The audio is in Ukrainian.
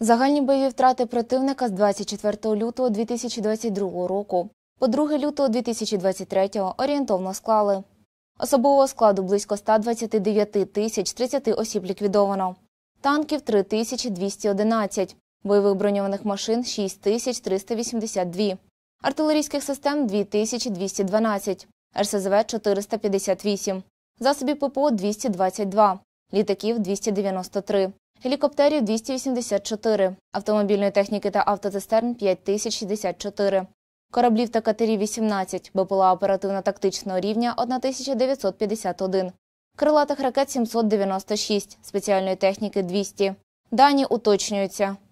Загальні бойові втрати противника з 24 лютого 2022 року. По 2 лютого 2023 орієнтовно склали. Особового складу близько 129 тисяч 30 осіб ліквідовано. Танків 3211, бойових броньованих машин 6382, артилерійських систем 2212, РСЗВ 458, засобів ППО 222, літаків 293, гелікоптерів 284, автомобільної техніки та автоцистерн 5064, кораблів та катерів 18, БПЛА оперативно-тактичного рівня 1951, крилатих ракет 796, спеціальної техніки 200. Дані уточнюються.